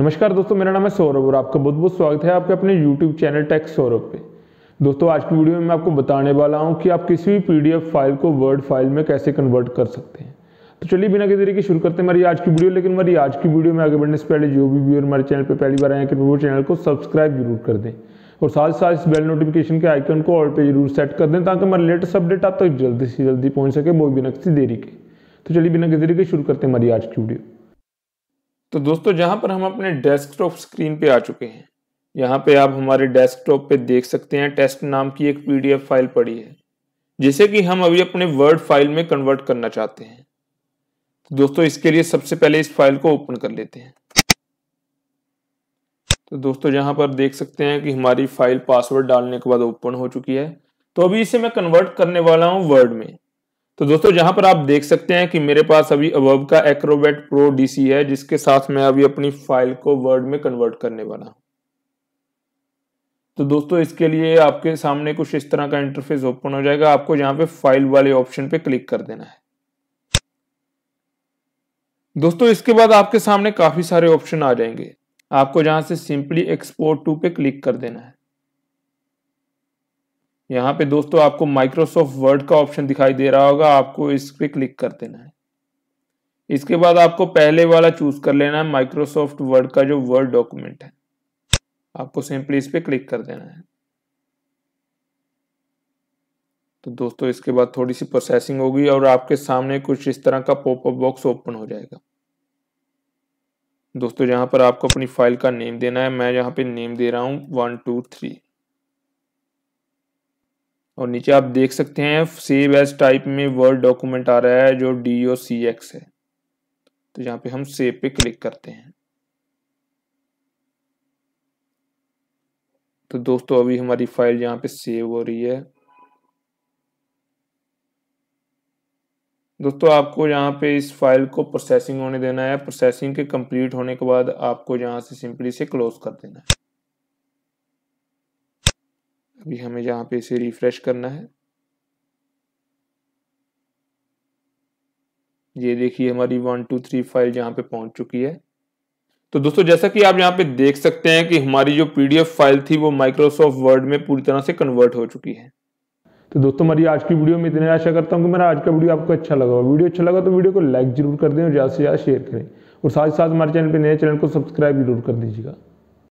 नमस्कार दोस्तों मेरा नाम है सौरभ और आपका बहुत बहुत स्वागत है आपके अपने यूट्यूब चैनल टेक्स सौरभ पे दोस्तों आज की वीडियो में मैं आपको बताने वाला हूँ कि आप किसी भी पीडीएफ फाइल को वर्ड फाइल में कैसे कन्वर्ट कर सकते हैं तो चलिए बिना किसी तरीके शुरू करते हैं हमारी आज की वीडियो लेकिन हमारी आज की वीडियो में आगे बढ़ने से पहले जो भी व्यूअर हमारे चैनल पर पहली बार आए कि वो चैनल को सब्सक्राइब जरूर कर दें और साथ साथ इस बेल नोटिफिकेशन के आइकन को ऑल पे जरूर सेट कर दें ताकि हमारे लेटेस्ट अपडेट आप तक जल्दी से जल्दी पहुँच सके वो बिना किसी देरी के तो चलिए बिना किसी तरीके शुरू करते हैं हमारी आज की वीडियो तो दोस्तों जहां पर हम अपने डेस्कटॉप स्क्रीन पे आ चुके हैं यहाँ पे आप हमारे डेस्कटॉप पे देख सकते हैं टेस्ट नाम की एक पीडीएफ फाइल पड़ी है जिसे कि हम अभी अपने वर्ड फाइल में कन्वर्ट करना चाहते हैं तो दोस्तों इसके लिए सबसे पहले इस फाइल को ओपन कर लेते हैं तो दोस्तों यहाँ पर देख सकते हैं कि हमारी फाइल पासवर्ड डालने के बाद ओपन हो चुकी है तो अभी इसे मैं कन्वर्ट करने वाला हूँ वर्ड में तो दोस्तों यहाँ पर आप देख सकते हैं कि मेरे पास अभी अबब का एक्रोबेट प्रो डीसी है जिसके साथ मैं अभी अपनी फाइल को वर्ड में कन्वर्ट करने वाला तो दोस्तों इसके लिए आपके सामने कुछ इस तरह का इंटरफेस ओपन हो जाएगा आपको यहाँ पे फाइल वाले ऑप्शन पे क्लिक कर देना है दोस्तों इसके बाद आपके सामने काफी सारे ऑप्शन आ जाएंगे आपको जहां से सिंपली एक्सपोर्ट टू पे क्लिक कर देना है यहाँ पे दोस्तों आपको माइक्रोसॉफ्ट वर्ड का ऑप्शन दिखाई दे रहा होगा आपको इस पे क्लिक कर देना है इसके बाद आपको पहले वाला चूज कर लेना है माइक्रोसॉफ्ट वर्ड का जो वर्ड डॉक्यूमेंट है आपको सिंपली इस पे क्लिक कर देना है तो दोस्तों इसके बाद थोड़ी सी प्रोसेसिंग होगी और आपके सामने कुछ इस तरह का पॉपअप बॉक्स ओपन हो जाएगा दोस्तों यहाँ पर आपको अपनी फाइल का नेम देना है मैं यहाँ पे नेम दे रहा हूँ वन टू थ्री और नीचे आप देख सकते हैं सेव एज टाइप में वर्ड डॉक्यूमेंट आ रहा है जो डी ओ सी एक्स है तो यहाँ पे हम सेव पे क्लिक करते हैं तो दोस्तों अभी हमारी फाइल यहाँ पे सेव हो रही है दोस्तों आपको यहाँ पे इस फाइल को प्रोसेसिंग होने देना है प्रोसेसिंग के कंप्लीट होने के बाद आपको यहाँ से सिंपली से क्लोज कर देना है अभी हमें यहाँ पे इसे रिफ्रेश करना है ये देखिए हमारी वन टू थ्री फाइल यहाँ पे पहुंच चुकी है तो दोस्तों जैसा कि आप यहाँ पे देख सकते हैं कि हमारी जो पीडीएफ फाइल थी वो माइक्रोसॉफ्ट वर्ड में पूरी तरह से कन्वर्ट हो चुकी है तो दोस्तों हमारी आज की वीडियो में इतने आशा करता हूँ कि मेरा आज का वीडियो आपको अच्छा लगा वीडियो अच्छा लगा तो वीडियो को लाइक जरूर कर दें और ज़्यादा से ज़्यादा शेयर करें और साथ ही साथ हमारे चैनल पर नए चैनल को सब्सक्राइब जरूर कर दीजिएगा